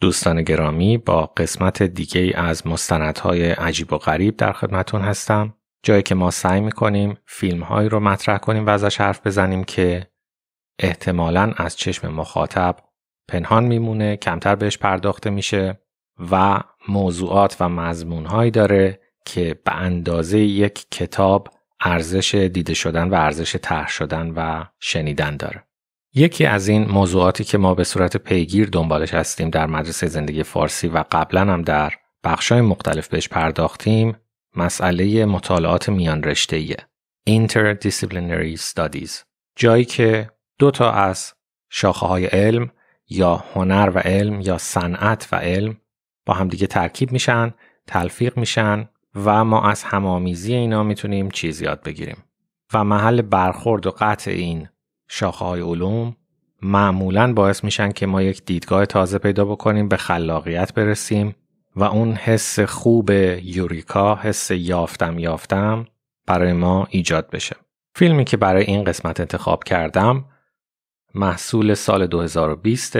دوستان گرامی با قسمت دیگه از مستندهای عجیب و غریب در خدمتون هستم جایی که ما سعی میکنیم فیلم هایی رو مطرح کنیم و ازش حرف بزنیم که احتمالا از چشم مخاطب پنهان میمونه کمتر بهش پرداخته میشه و موضوعات و مضمون هایی داره که به اندازه یک کتاب ارزش دیده شدن و ارزش طرح شدن و شنیدن داره یکی از این موضوعاتی که ما به صورت پیگیر دنبالش هستیم در مدرسه زندگی فارسی و قبلا هم در بخشای مختلف بهش پرداختیم مسئله مطالعات میان رشته‌ایه Interdisciplinary Studies جایی که دو تا از شاخه های علم یا هنر و علم یا صنعت و علم با همدیگه ترکیب میشن تلفیق میشن و ما از همامیزی اینا میتونیم چیز یاد بگیریم و محل برخورد و قطع این شاخه های علوم معمولا باعث میشن که ما یک دیدگاه تازه پیدا بکنیم به خلاقیت برسیم و اون حس خوب یوریکا حس یافتم یافتم برای ما ایجاد بشه فیلمی که برای این قسمت انتخاب کردم محصول سال 2020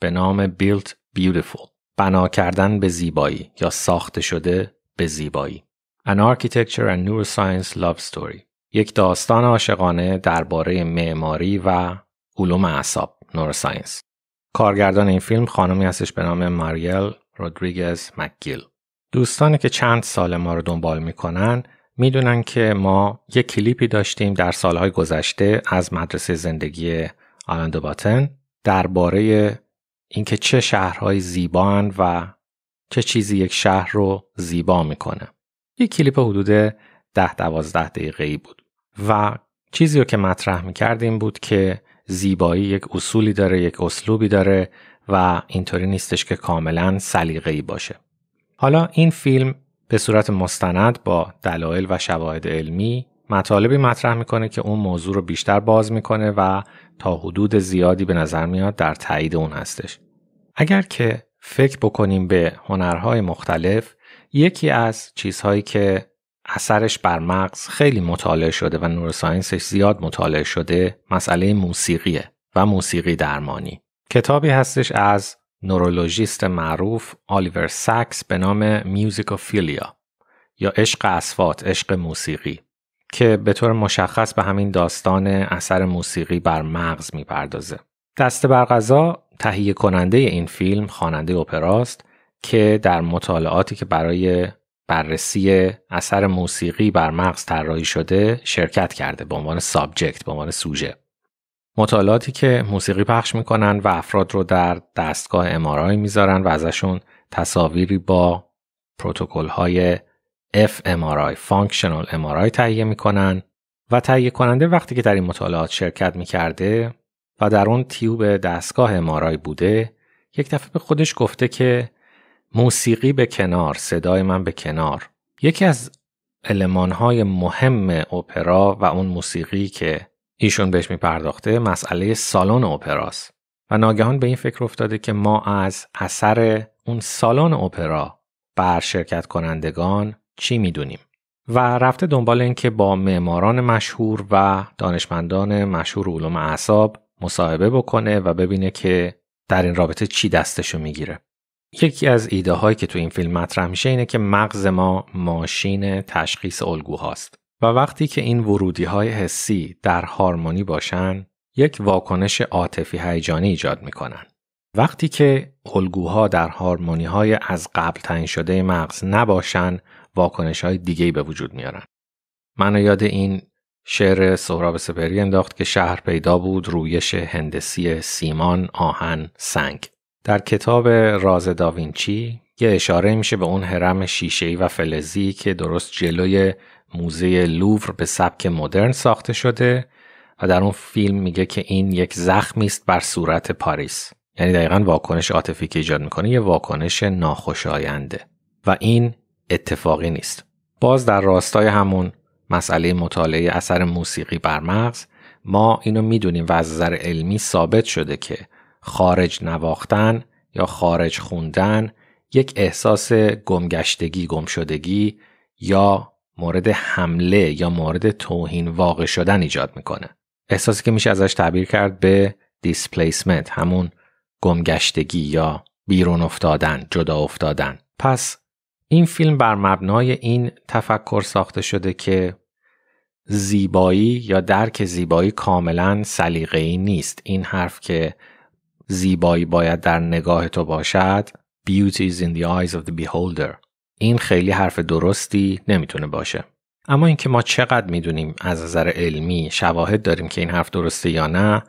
به نام Built Beautiful بنا کردن به زیبایی یا ساخته شده به زیبایی An Architecture and Neuroscience Love Story یک داستان عاشقانه درباره معماری و علوم اعصاب نورساینس کارگردان این فیلم خانمی هستش به نام ماریل رودریگز مکگیل دوستانی که چند سال ما رو دنبال میکنن میدونن که ما یک کلیپی داشتیم در سالهای گذشته از مدرسه زندگی آلند باتن درباره اینکه چه شهرهای زیبان و چه چیزی یک شهر رو زیبا میکنه. یک کلیپ حدود 10 دقیقه ای بود. و چیزی رو که مطرح میکرد این بود که زیبایی یک اصولی داره یک اسلوبی داره و اینطوری نیستش که کاملا سلیقه‌ای باشه حالا این فیلم به صورت مستند با دلایل و شواهد علمی مطالبی مطرح میکنه که اون موضوع رو بیشتر باز میکنه و تا حدود زیادی به نظر میاد در تایید اون هستش اگر که فکر بکنیم به هنرهای مختلف یکی از چیزهایی که اثرش بر مغز خیلی مطالعه شده و نوروساینسش زیاد مطالعه شده مسئله موسیقیه و موسیقی درمانی کتابی هستش از نورولوژیست معروف آلیور ساکس به نام میوزیکوفیلیا یا عشق اسوات عشق موسیقی که به طور مشخص به همین داستان اثر موسیقی بر مغز میپردازه دست بر غذا تهیه کننده این فیلم خواننده اپراست که در مطالعاتی که برای بررسی اثر موسیقی بر مغز طراحی شده شرکت کرده به عنوان سابجکت به عنوان سوژه مطالعاتی که موسیقی پخش میکنن و افراد رو در دستگاه امارای میذارن و ازشون تصاویری با پروتکل های fMRI Functional MRI تهیه میکنن و تهیه کننده وقتی که در این مطالعات شرکت میکرده و در اون تیوب دستگاه امارای بوده یک دفعه به خودش گفته که موسیقی به کنار صدای من به کنار یکی از المانهای مهم اپرا و اون موسیقی که ایشون بهش میپرداخته مسئله سالن اپراست و ناگهان به این فکر افتاده که ما از اثر اون سالن اپرا بر شرکت کنندگان چی میدونیم و رفته دنبال اینکه با معماران مشهور و دانشمندان مشهور علوم اعصاب مصاحبه بکنه و ببینه که در این رابطه چی دستشو میگیره یکی از ایده هایی که تو این فیلم مطرح میشه اینه که مغز ما ماشین تشخیص الگوهاست و وقتی که این ورودی های حسی در هارمونی باشن یک واکنش عاطفی هیجانی ایجاد میکنن وقتی که الگوها در هارمونی های از قبل تعیین شده مغز نباشن واکنش های دیگه به وجود میارن من یاد این شعر سهراب سپری انداخت که شهر پیدا بود رویش هندسی سیمان آهن سنگ در کتاب راز داوینچی یه اشاره میشه به اون هرم شیشه‌ای و فلزی که درست جلوی موزه لوور به سبک مدرن ساخته شده و در اون فیلم میگه که این یک زخمی است بر صورت پاریس یعنی دقیقا واکنش عاطفی که ایجاد میکنه یه واکنش ناخوشاینده و این اتفاقی نیست باز در راستای همون مسئله مطالعه اثر موسیقی بر مغز ما اینو میدونیم و از نظر علمی ثابت شده که خارج نواختن یا خارج خوندن یک احساس گمگشتگی گمشدگی یا مورد حمله یا مورد توهین واقع شدن ایجاد میکنه احساسی که میشه ازش تعبیر کرد به دیسپلیسمنت همون گمگشتگی یا بیرون افتادن جدا افتادن پس این فیلم بر مبنای این تفکر ساخته شده که زیبایی یا درک زیبایی کاملا سلیقه‌ای نیست این حرف که زیبایی باید در نگاه تو باشد Beauty is in the eyes of the beholder این خیلی حرف درستی نمیتونه باشه اما اینکه ما چقدر میدونیم از نظر علمی شواهد داریم که این حرف درسته یا نه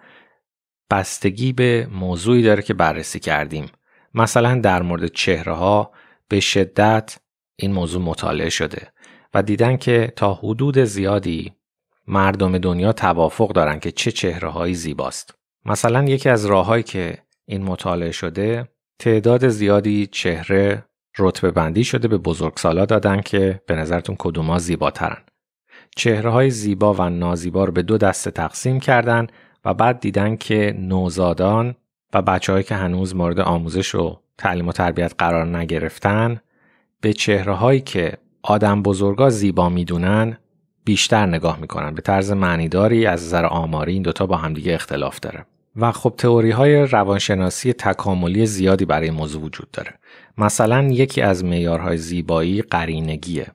بستگی به موضوعی داره که بررسی کردیم مثلا در مورد چهره ها به شدت این موضوع مطالعه شده و دیدن که تا حدود زیادی مردم دنیا توافق دارن که چه چهره هایی زیباست مثلا یکی از راههایی که این مطالعه شده تعداد زیادی چهره رتبه بندی شده به بزرگسالا دادن که به نظرتون کدوما زیباترن چهره های زیبا و نازیبا رو به دو دسته تقسیم کردن و بعد دیدن که نوزادان و بچههایی که هنوز مورد آموزش و تعلیم و تربیت قرار نگرفتن به چهره هایی که آدم بزرگا زیبا میدونن بیشتر نگاه میکنن به طرز معنیداری از نظر آماری این دوتا با همدیگه اختلاف داره و خب تئوری های روانشناسی تکاملی زیادی برای این موضوع وجود داره. مثلا یکی از معیارهای زیبایی قرینگیه.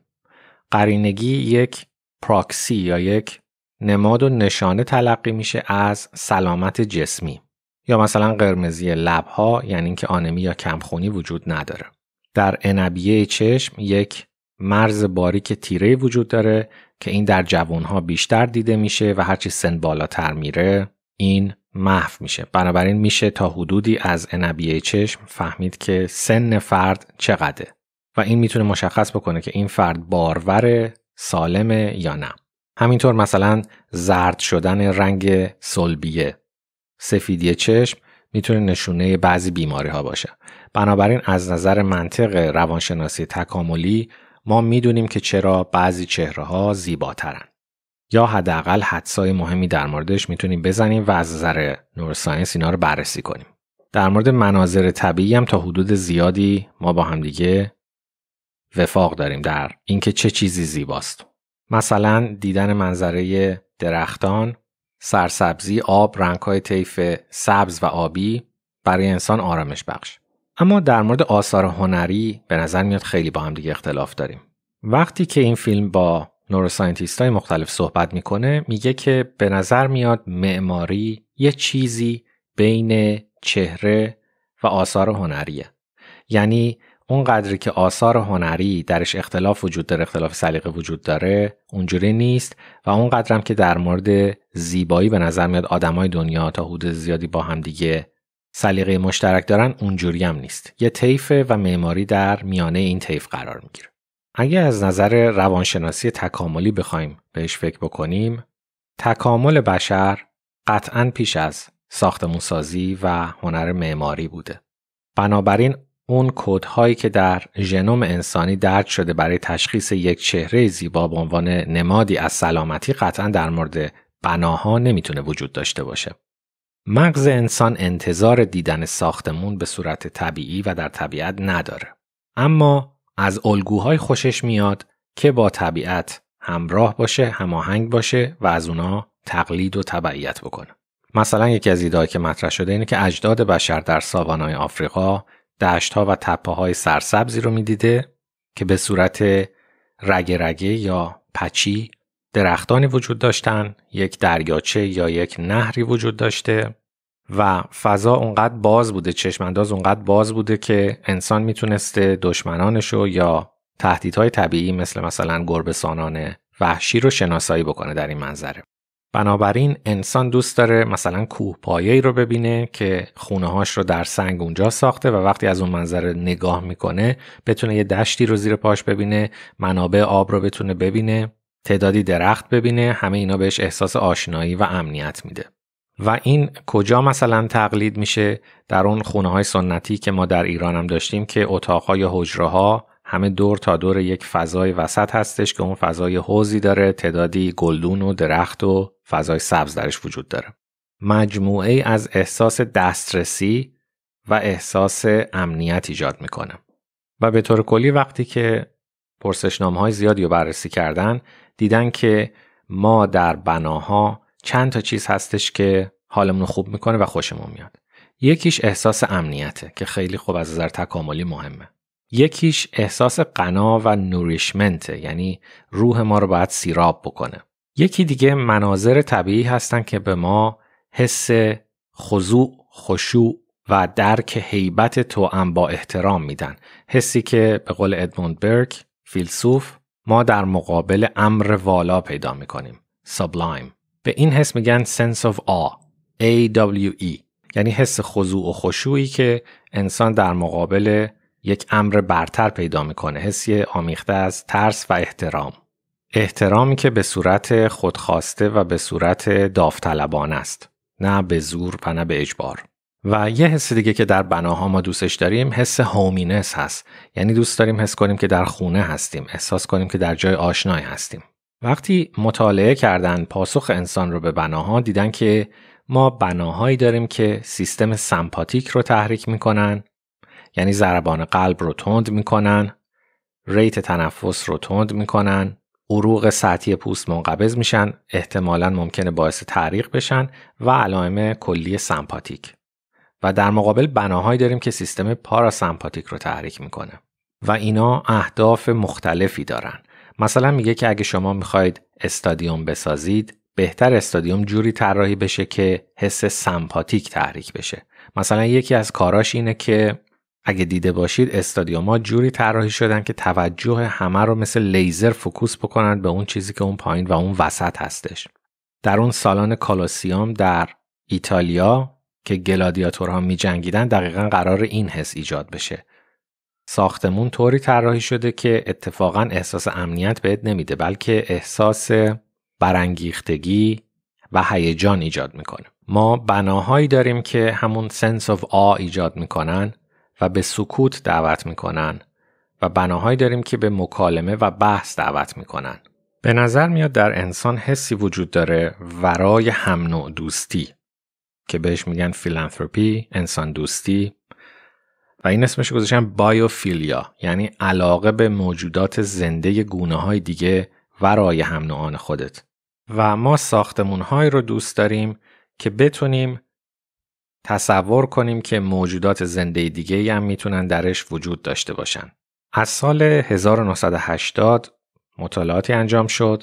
قرینگی یک پراکسی یا یک نماد و نشانه تلقی میشه از سلامت جسمی یا مثلا قرمزی لبها یعنی اینکه آنمی یا کمخونی وجود نداره. در انبیه چشم یک مرز باریک تیره وجود داره که این در جوانها بیشتر دیده میشه و هرچی سن بالاتر میره این محو میشه بنابراین میشه تا حدودی از انبیه چشم فهمید که سن فرد چقدره و این میتونه مشخص بکنه که این فرد بارور سالمه یا نه همینطور مثلا زرد شدن رنگ سلبیه سفیدی چشم میتونه نشونه بعضی بیماری ها باشه بنابراین از نظر منطق روانشناسی تکاملی ما میدونیم که چرا بعضی چهره ها زیباترن یا حداقل حدسای مهمی در موردش میتونیم بزنیم و از نظر نورساینس اینا رو بررسی کنیم در مورد مناظر طبیعی هم تا حدود زیادی ما با هم دیگه وفاق داریم در اینکه چه چیزی زیباست مثلا دیدن منظره درختان سرسبزی آب رنگهای طیف سبز و آبی برای انسان آرامش بخش اما در مورد آثار هنری به نظر میاد خیلی با هم دیگه اختلاف داریم وقتی که این فیلم با نوروساینتیست های مختلف صحبت میکنه میگه که به نظر میاد معماری یه چیزی بین چهره و آثار هنریه یعنی اون قدری که آثار هنری درش اختلاف وجود داره اختلاف سلیقه وجود داره اونجوری نیست و اون قدرم که در مورد زیبایی به نظر میاد آدمای دنیا تا حدود زیادی با هم دیگه سلیقه مشترک دارن اونجوری هم نیست یه طیف و معماری در میانه این طیف قرار میگیره اگه از نظر روانشناسی تکاملی بخوایم بهش فکر بکنیم، تکامل بشر قطعا پیش از ساختمونسازی و هنر معماری بوده. بنابراین اون کودهایی که در ژنوم انسانی درد شده برای تشخیص یک چهره زیبا به عنوان نمادی از سلامتی قطعا در مورد بناها نمیتونه وجود داشته باشه. مغز انسان انتظار دیدن ساختمون به صورت طبیعی و در طبیعت نداره. اما از الگوهای خوشش میاد که با طبیعت همراه باشه، هماهنگ باشه و از اونا تقلید و تبعیت بکنه. مثلا یکی از ایده‌ای که مطرح شده اینه که اجداد بشر در ساوانای آفریقا دشتها و تپه‌های سرسبزی رو میدیده که به صورت رگه رگه یا پچی درختانی وجود داشتن، یک دریاچه یا یک نهری وجود داشته و فضا اونقدر باز بوده چشمانداز اونقدر باز بوده که انسان میتونسته دشمنانشو یا تهدیدهای طبیعی مثل مثلا سانان وحشی رو شناسایی بکنه در این منظره بنابراین انسان دوست داره مثلا کوه پایه رو ببینه که خونه هاش رو در سنگ اونجا ساخته و وقتی از اون منظره نگاه میکنه بتونه یه دشتی رو زیر پاش ببینه منابع آب رو بتونه ببینه تعدادی درخت ببینه همه اینا بهش احساس آشنایی و امنیت میده و این کجا مثلا تقلید میشه در اون خونه های سنتی که ما در ایران هم داشتیم که اتاق های حجره ها همه دور تا دور یک فضای وسط هستش که اون فضای حوزی داره تعدادی گلدون و درخت و فضای سبز درش وجود داره مجموعه از احساس دسترسی و احساس امنیت ایجاد میکنه و به طور کلی وقتی که پرسشنامه های زیادی رو بررسی کردن دیدن که ما در بناها چند تا چیز هستش که حالمون خوب میکنه و خوشمون میاد یکیش احساس امنیته که خیلی خوب از نظر تکاملی مهمه یکیش احساس قنا و نوریشمنت یعنی روح ما رو باید سیراب بکنه یکی دیگه مناظر طبیعی هستن که به ما حس خضوع خشوع و درک هیبت هم با احترام میدن حسی که به قول ادموند برک فیلسوف ما در مقابل امر والا پیدا میکنیم سابلایم به این حس میگن sense of awe A-W-E یعنی حس خضوع و خشوعی که انسان در مقابل یک امر برتر پیدا میکنه حسی آمیخته از ترس و احترام احترامی که به صورت خودخواسته و به صورت داوطلبانه است نه به زور و نه به اجبار و یه حس دیگه که در بناها ما دوستش داریم حس هومینس هست یعنی دوست داریم حس کنیم که در خونه هستیم احساس کنیم که در جای آشنایی هستیم وقتی مطالعه کردن پاسخ انسان رو به بناها دیدن که ما بناهایی داریم که سیستم سمپاتیک رو تحریک میکنن یعنی ضربان قلب رو تند میکنن ریت تنفس رو تند میکنن عروق سطحی پوست منقبض میشن احتمالا ممکنه باعث تعریق بشن و علائم کلی سمپاتیک و در مقابل بناهایی داریم که سیستم پاراسمپاتیک رو تحریک میکنه و اینا اهداف مختلفی دارن مثلا میگه که اگه شما میخواید استادیوم بسازید بهتر استادیوم جوری طراحی بشه که حس سمپاتیک تحریک بشه مثلا یکی از کاراش اینه که اگه دیده باشید استادیوم جوری طراحی شدن که توجه همه رو مثل لیزر فکوس بکنن به اون چیزی که اون پایین و اون وسط هستش در اون سالن کالوسیوم در ایتالیا که گلادیاتورها می جنگیدن دقیقا قرار این حس ایجاد بشه ساختمون طوری طراحی شده که اتفاقا احساس امنیت بهت نمیده بلکه احساس برانگیختگی و هیجان ایجاد میکنه ما بناهایی داریم که همون سنس of آ ایجاد میکنن و به سکوت دعوت میکنن و بناهایی داریم که به مکالمه و بحث دعوت میکنن به نظر میاد در انسان حسی وجود داره ورای هم نوع دوستی که بهش میگن فیلانتروپی، انسان دوستی، و این اسمش گذاشتن بایوفیلیا یعنی علاقه به موجودات زنده گونه های دیگه ورای هم نوعان خودت و ما ساختمون های رو دوست داریم که بتونیم تصور کنیم که موجودات زنده دیگه هم میتونن درش وجود داشته باشن. از سال 1980 مطالعاتی انجام شد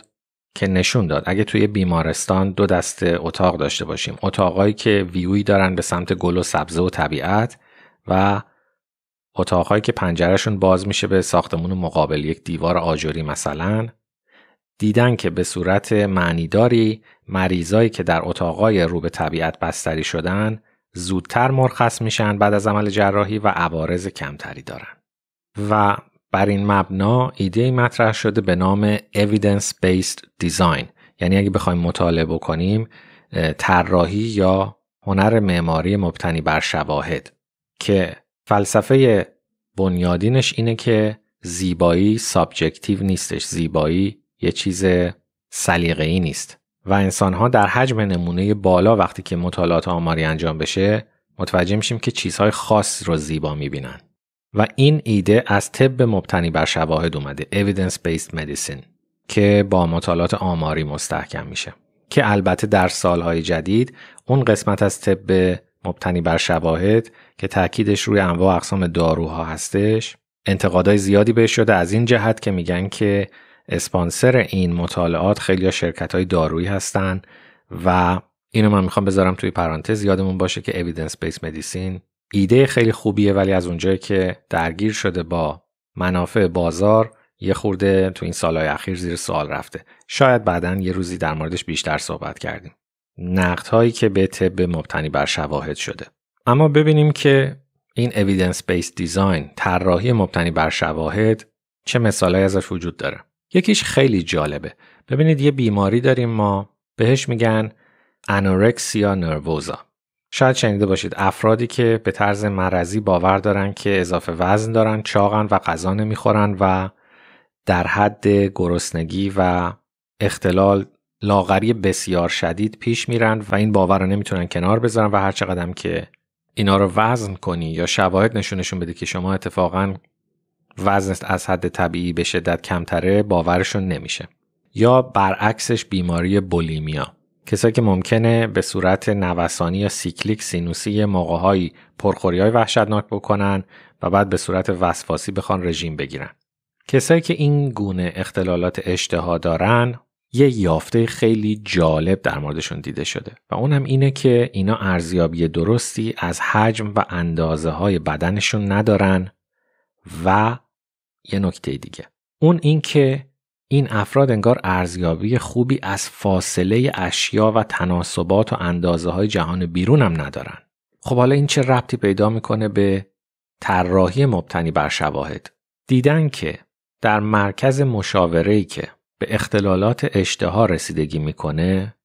که نشون داد اگه توی بیمارستان دو دسته اتاق داشته باشیم اتاقایی که ویوی دارن به سمت گل و سبزه و طبیعت و اتاقهایی که پنجرهشون باز میشه به ساختمون مقابل یک دیوار آجوری مثلا دیدن که به صورت معنیداری مریضایی که در اتاقهای رو به طبیعت بستری شدن زودتر مرخص میشن بعد از عمل جراحی و عوارض کمتری دارن و بر این مبنا ایده مطرح شده به نام Evidence Based Design یعنی اگه بخوایم مطالعه بکنیم طراحی یا هنر معماری مبتنی بر شواهد که فلسفه بنیادینش اینه که زیبایی سابجکتیو نیستش زیبایی یه چیز ای نیست و ها در حجم نمونه بالا وقتی که مطالعات آماری انجام بشه متوجه میشیم که چیزهای خاص رو زیبا میبینن و این ایده از طب مبتنی بر شواهد اومده evidence based medicine که با مطالعات آماری مستحکم میشه که البته در سالهای جدید اون قسمت از طب مبتنی بر شواهد که تاکیدش روی انواع اقسام داروها هستش انتقادهای زیادی بهش شده از این جهت که میگن که اسپانسر این مطالعات خیلی شرکت های دارویی هستن و اینو من میخوام بذارم توی پرانتز یادمون باشه که اویدنس بیس مدیسین ایده خیلی خوبیه ولی از اونجایی که درگیر شده با منافع بازار یه خورده تو این سالهای اخیر زیر سوال رفته شاید بعدا یه روزی در موردش بیشتر صحبت کردیم نقد هایی که به طب مبتنی بر شواهد شده اما ببینیم که این اویدنس بیس دیزاین طراحی مبتنی بر شواهد چه مثالهایی ازش وجود داره یکیش خیلی جالبه ببینید یه بیماری داریم ما بهش میگن انورکسیا نرووزا شاید شنیده باشید افرادی که به طرز مرضی باور دارن که اضافه وزن دارن چاقن و غذا نمیخورن و در حد گرسنگی و اختلال لاغری بسیار شدید پیش میرن و این باور رو نمیتونن کنار بذارن و هر چقدر که اینا رو وزن کنی یا شواهد نشونشون بده که شما اتفاقا وزنت از حد طبیعی به شدت کمتره باورشون نمیشه یا برعکسش بیماری بولیمیا کسایی که ممکنه به صورت نوسانی یا سیکلیک سینوسی موقعهایی پرخوری های وحشتناک بکنن و بعد به صورت وسواسی بخوان رژیم بگیرن کسایی که این گونه اختلالات اشتها دارن یه یافته خیلی جالب در موردشون دیده شده و اونم اینه که اینا ارزیابی درستی از حجم و اندازه های بدنشون ندارن و یه نکته دیگه اون اینکه این افراد انگار ارزیابی خوبی از فاصله اشیا و تناسبات و اندازه های جهان بیرون هم ندارن خب حالا این چه ربطی پیدا میکنه به طراحی مبتنی بر شواهد دیدن که در مرکز مشاوره‌ای که به اختلالات اشتها رسیدگی میکنه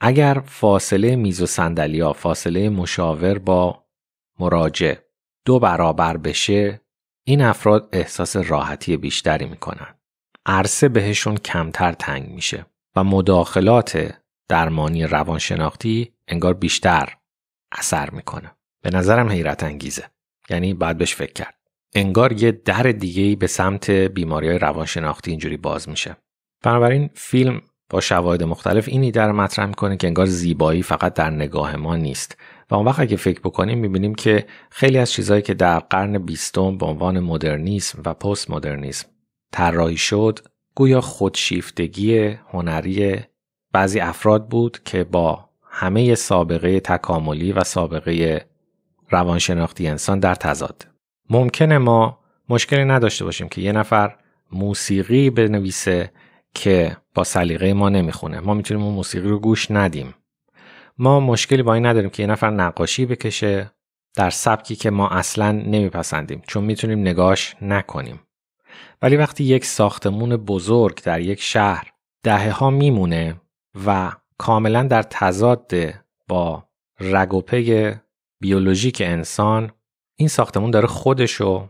اگر فاصله میز و صندلیا فاصله مشاور با مراجع دو برابر بشه این افراد احساس راحتی بیشتری میکنن عرصه بهشون کمتر تنگ میشه و مداخلات درمانی روانشناختی انگار بیشتر اثر میکنه به نظرم حیرت انگیزه یعنی بعد بهش فکر کرد انگار یه در دیگه به سمت بیماری روانشناختی اینجوری باز میشه بنابراین فیلم با شواهد مختلف این ایده رو مطرح میکنه که انگار زیبایی فقط در نگاه ما نیست و اون وقت اگه فکر بکنیم میبینیم که خیلی از چیزهایی که در قرن بیستم به عنوان مدرنیسم و پست مدرنیسم طراحی شد گویا خودشیفتگی هنری بعضی افراد بود که با همه سابقه تکاملی و سابقه روانشناختی انسان در تضاد ممکنه ما مشکلی نداشته باشیم که یه نفر موسیقی بنویسه که با سلیقه ما نمیخونه ما میتونیم اون موسیقی رو گوش ندیم ما مشکلی با این نداریم که یه نفر نقاشی بکشه در سبکی که ما اصلا نمیپسندیم چون میتونیم نگاش نکنیم ولی وقتی یک ساختمون بزرگ در یک شهر دهه ها میمونه و کاملا در تضاد با رگ و پی بیولوژیک انسان این ساختمون داره خودشو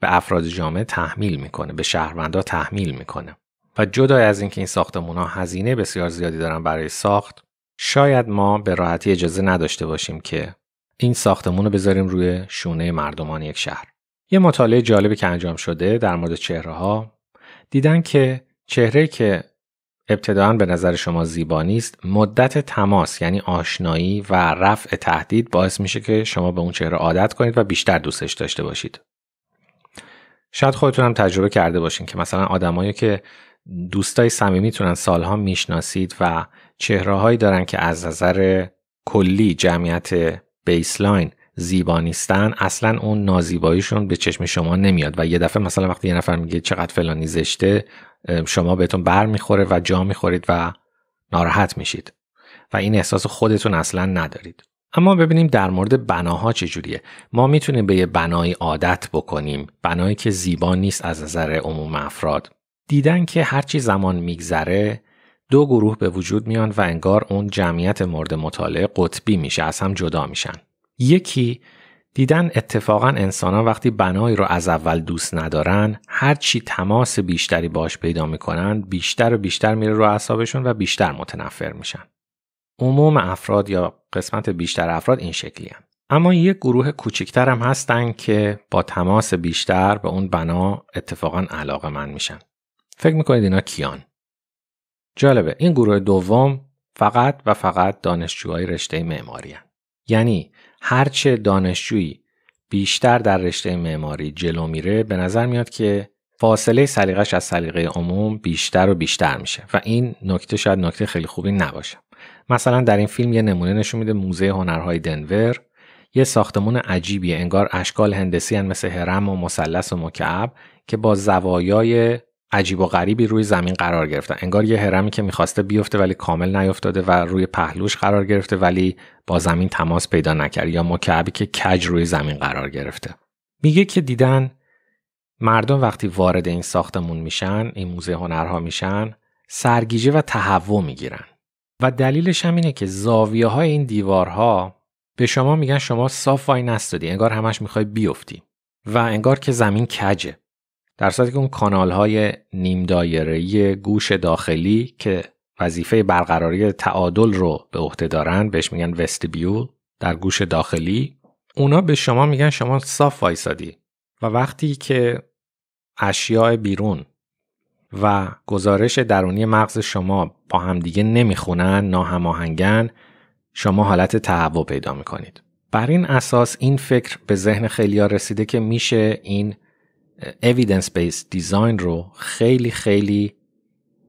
به افراد جامعه تحمیل میکنه به شهروندا تحمیل میکنه و جدای از اینکه این ساختمون ها هزینه بسیار زیادی دارن برای ساخت شاید ما به راحتی اجازه نداشته باشیم که این ساختمون رو بذاریم روی شونه مردمان یک شهر یه مطالعه جالبی که انجام شده در مورد چهره ها دیدن که چهره که ابتداعا به نظر شما زیبا نیست مدت تماس یعنی آشنایی و رفع تهدید باعث میشه که شما به اون چهره عادت کنید و بیشتر دوستش داشته باشید شاید خودتون هم تجربه کرده باشین که مثلا آدمایی که دوستای تونن سالها میشناسید و چهرههایی دارن که از نظر کلی جمعیت بیسلاین زیبا نیستن اصلا اون نازیباییشون به چشم شما نمیاد و یه دفعه مثلا وقتی یه نفر میگه چقدر فلانی زشته شما بهتون بر میخوره و جا میخورید و ناراحت میشید و این احساس خودتون اصلا ندارید اما ببینیم در مورد بناها چجوریه ما میتونیم به یه بنایی عادت بکنیم بنایی که زیبا نیست از نظر عموم افراد دیدن که هرچی زمان میگذره دو گروه به وجود میان و انگار اون جمعیت مورد مطالعه قطبی میشه از هم جدا میشن. یکی دیدن اتفاقا ها وقتی بنایی رو از اول دوست ندارن چی تماس بیشتری باش پیدا میکنن بیشتر و بیشتر میره رو اعصابشون و بیشتر متنفر میشن. عموم افراد یا قسمت بیشتر افراد این شکلی اما یک گروه کوچکتر هم هستن که با تماس بیشتر به اون بنا اتفاقا علاقه من میشن. فکر میکنید اینا کیان جالبه این گروه دوم فقط و فقط دانشجوهای رشته معماری هن. یعنی هرچه دانشجویی بیشتر در رشته معماری جلو میره به نظر میاد که فاصله سلیقش از سلیقه عموم بیشتر و بیشتر میشه و این نکته شاید نکته خیلی خوبی نباشه مثلا در این فیلم یه نمونه نشون میده موزه هنرهای دنور یه ساختمون عجیبیه انگار اشکال هندسی مثل هرم و مثلث و مکعب که با زوایای عجیب و غریبی روی زمین قرار گرفتن انگار یه هرمی که میخواسته بیفته ولی کامل نیفتاده و روی پهلوش قرار گرفته ولی با زمین تماس پیدا نکرد یا مکعبی که کج روی زمین قرار گرفته میگه که دیدن مردم وقتی وارد این ساختمون میشن این موزه هنرها میشن سرگیجه و تهوع میگیرن و دلیلش هم اینه که زاویه های این دیوارها به شما میگن شما صاف وای نستادی انگار همش میخوای بیفتی و انگار که زمین کجه در صورتی که اون کانال های نیم دایره گوش داخلی که وظیفه برقراری تعادل رو به عهده دارن بهش میگن وستیبیول در گوش داخلی اونا به شما میگن شما صاف وایسادی و وقتی که اشیاء بیرون و گزارش درونی مغز شما با همدیگه نمیخونن ناهماهنگن شما حالت تهوع پیدا میکنید بر این اساس این فکر به ذهن خیلیا رسیده که میشه این evidence بیس دیزاین رو خیلی خیلی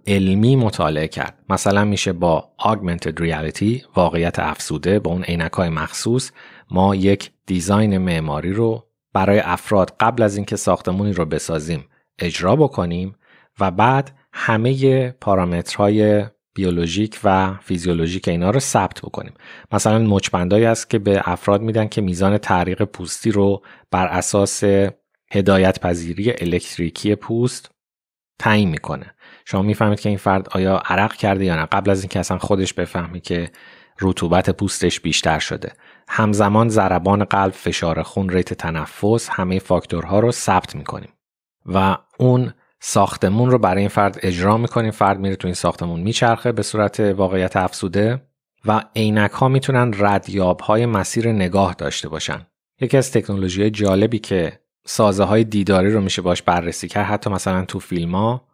علمی مطالعه کرد مثلا میشه با Augmented Reality واقعیت افزوده با اون عینک های مخصوص ما یک دیزاین معماری رو برای افراد قبل از اینکه ساختمونی رو بسازیم اجرا بکنیم و بعد همه پارامترهای بیولوژیک و فیزیولوژیک اینا رو ثبت بکنیم مثلا مچبندایی است که به افراد میدن که میزان تحریق پوستی رو بر اساس هدایت پذیری الکتریکی پوست تعیین میکنه شما میفهمید که این فرد آیا عرق کرده یا نه قبل از اینکه اصلا خودش بفهمی که رطوبت پوستش بیشتر شده همزمان ضربان قلب فشار خون ریت تنفس همه فاکتورها رو ثبت میکنیم و اون ساختمون رو برای این فرد اجرا میکنیم فرد میره تو این ساختمون میچرخه به صورت واقعیت افسوده و عینک ها میتونن ردیاب های مسیر نگاه داشته باشن یکی از تکنولوژی جالبی که سازه های دیداری رو میشه باش بررسی کرد حتی مثلا تو فیلم ها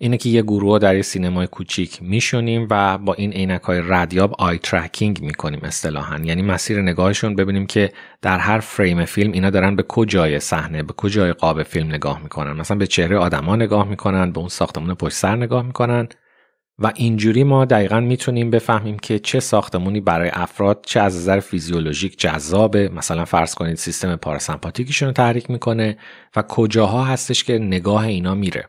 اینه که یه گروه در یه سینمای کوچیک میشونیم و با این عینک های ردیاب آی ترکینگ میکنیم اصطلاحا یعنی مسیر نگاهشون ببینیم که در هر فریم فیلم اینا دارن به کجای صحنه به کجای قاب فیلم نگاه میکنن مثلا به چهره آدما نگاه میکنن به اون ساختمون پشت سر نگاه میکنن و اینجوری ما دقیقا میتونیم بفهمیم که چه ساختمونی برای افراد چه از نظر فیزیولوژیک جذابه مثلا فرض کنید سیستم پاراسمپاتیکشون رو تحریک میکنه و کجاها هستش که نگاه اینا میره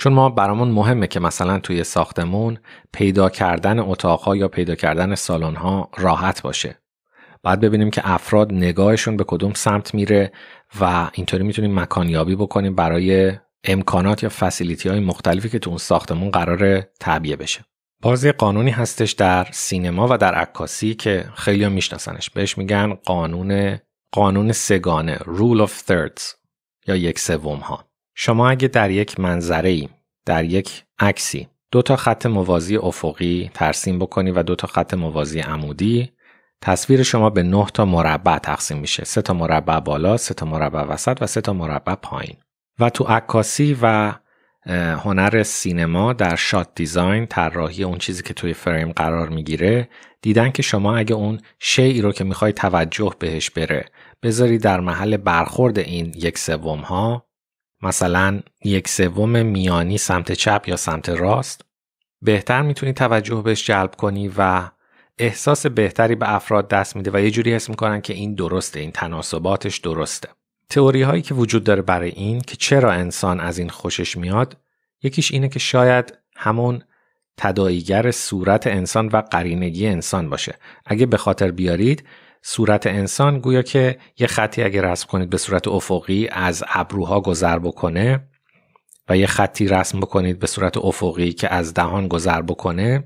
چون ما برامون مهمه که مثلا توی ساختمون پیدا کردن اتاقها یا پیدا کردن سالن‌ها راحت باشه بعد ببینیم که افراد نگاهشون به کدوم سمت میره و اینطوری میتونیم مکانیابی بکنیم برای امکانات یا فسیلیتی های مختلفی که تو اون ساختمون قرار تعبیه بشه باز قانونی هستش در سینما و در عکاسی که خیلی هم میشناسنش بهش میگن قانون قانون سگانه rule of thirds یا یک سوم ها شما اگه در یک منظره ای در یک عکسی دو تا خط موازی افقی ترسیم بکنی و دو تا خط موازی عمودی تصویر شما به 9 تا مربع تقسیم میشه سه تا مربع بالا سه تا مربع وسط و سه تا مربع پایین و تو عکاسی و هنر سینما در شات دیزاین طراحی اون چیزی که توی فریم قرار میگیره دیدن که شما اگه اون شیعی رو که میخوای توجه بهش بره بذاری در محل برخورد این یک سوم ها مثلا یک سوم میانی سمت چپ یا سمت راست بهتر میتونی توجه بهش جلب کنی و احساس بهتری به افراد دست میده و یه جوری حس میکنن که این درسته این تناسباتش درسته تئوری هایی که وجود داره برای این که چرا انسان از این خوشش میاد یکیش اینه که شاید همون تداعیگر صورت انسان و قرینگی انسان باشه اگه به خاطر بیارید صورت انسان گویا که یه خطی اگه رسم کنید به صورت افقی از ابروها گذر بکنه و یه خطی رسم بکنید به صورت افقی که از دهان گذر بکنه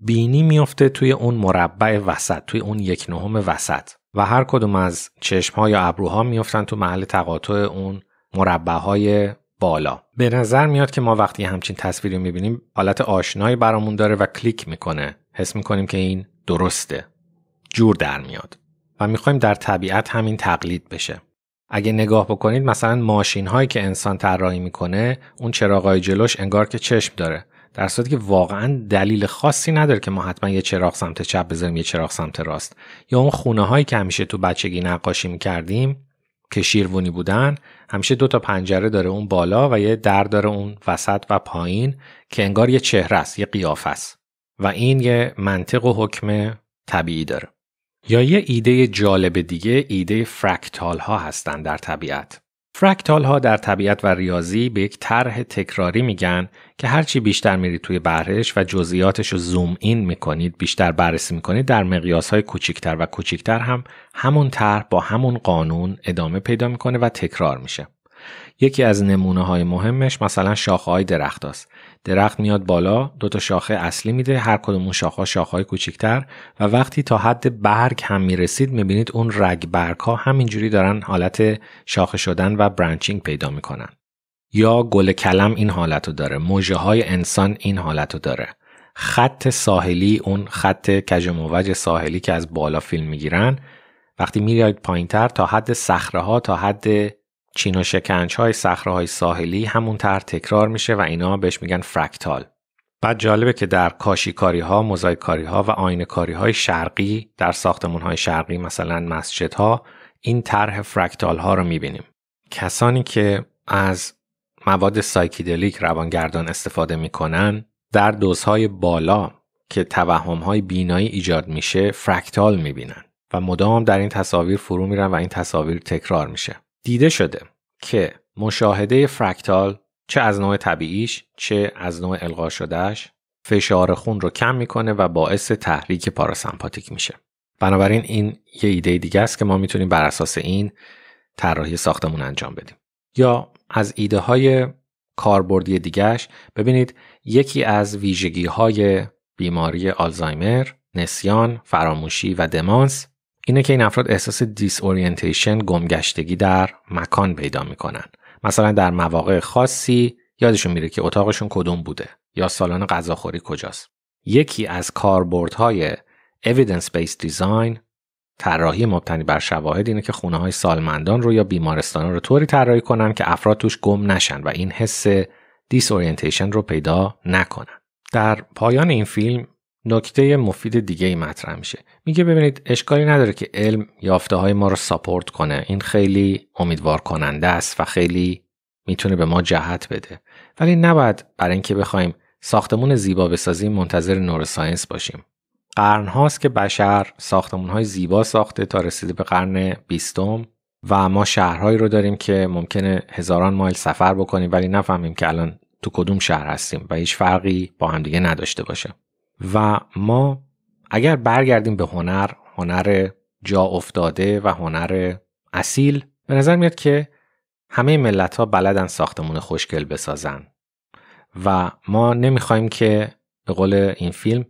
بینی میفته توی اون مربع وسط توی اون یک نهم وسط و هر کدوم از چشمها یا ابروها میفتن تو محل تقاطع اون های بالا به نظر میاد که ما وقتی همچین تصویری رو میبینیم حالت آشنایی برامون داره و کلیک میکنه حس میکنیم که این درسته جور در میاد و میخوایم در طبیعت همین تقلید بشه اگه نگاه بکنید مثلا ماشین هایی که انسان طراحی میکنه اون چراغای جلوش انگار که چشم داره در صورتی که واقعا دلیل خاصی نداره که ما حتما یه چراغ سمت چپ بذاریم یه چراغ سمت راست یا اون خونه هایی که همیشه تو بچگی نقاشی میکردیم که شیروانی بودن همیشه دو تا پنجره داره اون بالا و یه در داره اون وسط و پایین که انگار یه چهره است یه قیافه است و این یه منطق و حکم طبیعی داره یا یه ایده جالب دیگه ایده فرکتال ها هستن در طبیعت فرکتال ها در طبیعت و ریاضی به یک طرح تکراری میگن که هرچی بیشتر میرید توی برهش و جزئیاتش رو زوم این میکنید بیشتر بررسی میکنید در مقیاس های کوچیکتر و کوچیکتر هم همون طرح با همون قانون ادامه پیدا میکنه و تکرار میشه. یکی از نمونه های مهمش مثلا شاخه های درخت است. درخت میاد بالا دو تا شاخه اصلی میده هر کدوم اون شاخه شاخه های کوچیکتر و وقتی تا حد برگ هم میرسید میبینید اون رگ برگ ها همینجوری دارن حالت شاخه شدن و برانچینگ پیدا میکنن یا گل کلم این حالت رو داره موجه های انسان این حالت رو داره خط ساحلی اون خط کج موج ساحلی که از بالا فیلم میگیرن وقتی میرید پایینتر تا حد صخره ها تا حد چین و شکنج های صخره ساحلی طرح تکرار میشه و اینا بهش میگن فرکتال. بعد جالبه که در کاشیکاری ها، مزایکاری ها و آینه های شرقی در ساختمون های شرقی مثلا مسجد ها این طرح فرکتال ها رو میبینیم. کسانی که از مواد سایکیدلیک روانگردان استفاده میکنن در دوزهای بالا که توهم های بینایی ایجاد میشه فرکتال میبینن و مدام در این تصاویر فرو میرن و این تصاویر تکرار میشه. دیده شده که مشاهده فرکتال چه از نوع طبیعیش چه از نوع القا شدهش فشار خون رو کم میکنه و باعث تحریک پاراسمپاتیک میشه بنابراین این یه ایده دیگه است که ما میتونیم بر اساس این طراحی ساختمون انجام بدیم یا از ایده های کاربردی دیگهش ببینید یکی از ویژگی های بیماری آلزایمر نسیان فراموشی و دمانس اینه که این افراد احساس دیس اورینتیشن گمگشتگی در مکان پیدا میکنن مثلا در مواقع خاصی یادشون میره که اتاقشون کدوم بوده یا سالن غذاخوری کجاست یکی از کاربردهای evidence based design طراحی مبتنی بر شواهد اینه که خونه های سالمندان رو یا بیمارستان رو طوری طراحی کنن که افراد توش گم نشن و این حس دیس اورینتیشن رو پیدا نکنن در پایان این فیلم نکته مفید دیگه ای مطرح میشه میگه ببینید اشکالی نداره که علم یافته های ما رو ساپورت کنه این خیلی امیدوار کننده است و خیلی میتونه به ما جهت بده ولی نباید برای اینکه بخوایم ساختمون زیبا بسازیم منتظر ساینس باشیم قرن هاست که بشر ساختمون های زیبا ساخته تا رسیده به قرن بیستم و ما شهرهایی رو داریم که ممکنه هزاران مایل سفر بکنیم ولی نفهمیم که الان تو کدوم شهر هستیم و هیچ فرقی با همدیگه نداشته باشه و ما اگر برگردیم به هنر هنر جا افتاده و هنر اصیل به نظر میاد که همه ملت ها بلدن ساختمون خوشگل بسازن و ما نمیخوایم که به قول این فیلم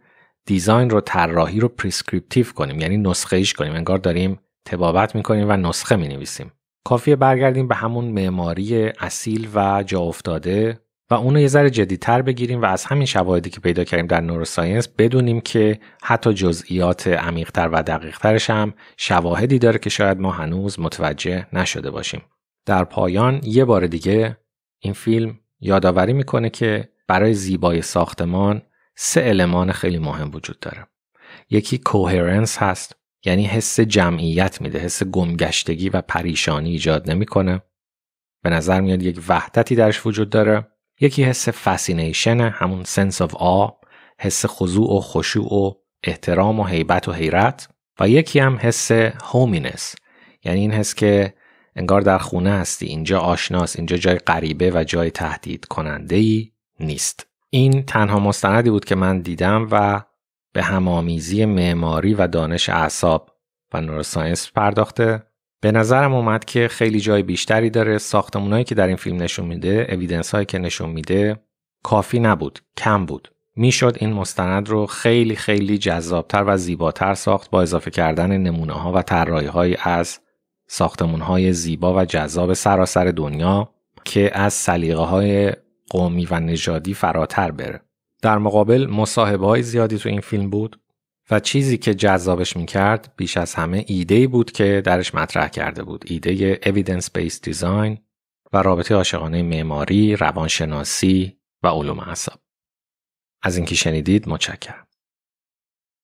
دیزاین رو طراحی رو پریسکریپتیو کنیم یعنی نسخه ایش کنیم انگار داریم تبابت میکنیم و نسخه مینویسیم کافیه برگردیم به همون معماری اصیل و جا افتاده و اونو یه ذره جدیتر بگیریم و از همین شواهدی که پیدا کردیم در نوروساینس بدونیم که حتی جزئیات عمیقتر و دقیقترش هم شواهدی داره که شاید ما هنوز متوجه نشده باشیم. در پایان یه بار دیگه این فیلم یادآوری میکنه که برای زیبایی ساختمان سه المان خیلی مهم وجود داره. یکی کوهرنس هست یعنی حس جمعیت میده، حس گمگشتگی و پریشانی ایجاد نمیکنه. به نظر میاد یک وحدتی درش وجود داره یکی حس فسینیشن همون سنس of آ حس خضوع و خشوع و احترام و حیبت و حیرت و یکی هم حس هومینس یعنی این حس که انگار در خونه هستی اینجا آشناس اینجا جای غریبه و جای تهدید کننده ای نیست این تنها مستندی بود که من دیدم و به همامیزی معماری و دانش اعصاب و نوروساینس پرداخته به نظرم اومد که خیلی جای بیشتری داره ساختمونایی که در این فیلم نشون میده اویدنس هایی که نشون میده کافی نبود کم بود میشد این مستند رو خیلی خیلی جذابتر و زیباتر ساخت با اضافه کردن نمونه ها و طراحی از ساختمون های زیبا و جذاب سراسر دنیا که از سلیقه های قومی و نژادی فراتر بره در مقابل مصاحبه های زیادی تو این فیلم بود و چیزی که جذابش میکرد بیش از همه ایده بود که درش مطرح کرده بود ایده evidence based design و رابطه عاشقانه معماری، روانشناسی و علوم اعصاب. از که شنیدید متشکرم.